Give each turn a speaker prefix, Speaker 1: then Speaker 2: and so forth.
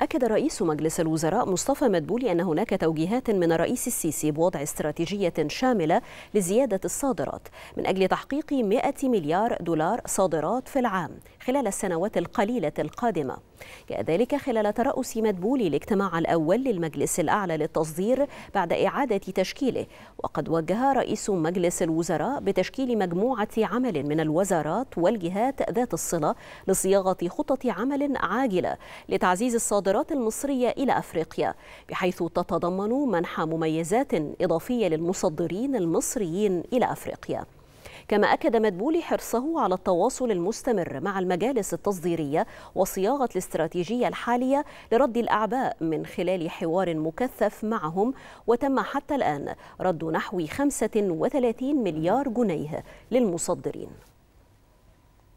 Speaker 1: أكد رئيس مجلس الوزراء مصطفى مدبولي أن هناك توجيهات من الرئيس السيسي بوضع استراتيجية شاملة لزيادة الصادرات من أجل تحقيق 100 مليار دولار صادرات في العام خلال السنوات القليلة القادمة جاء ذلك خلال ترأس مدبولي الاجتماع الأول للمجلس الأعلى للتصدير بعد إعادة تشكيله وقد وجه رئيس مجلس الوزراء بتشكيل مجموعة عمل من الوزارات والجهات ذات الصلة لصياغة خطة عمل عاجلة لتعزيز الصادرات الصادرات المصرية إلى أفريقيا بحيث تتضمن منح مميزات إضافية للمصدرين المصريين إلى أفريقيا كما أكد مدبولي حرصه على التواصل المستمر مع المجالس التصديرية وصياغة الاستراتيجية الحالية لرد الأعباء من خلال حوار مكثف معهم وتم حتى الآن رد نحو 35 مليار جنيه للمصدرين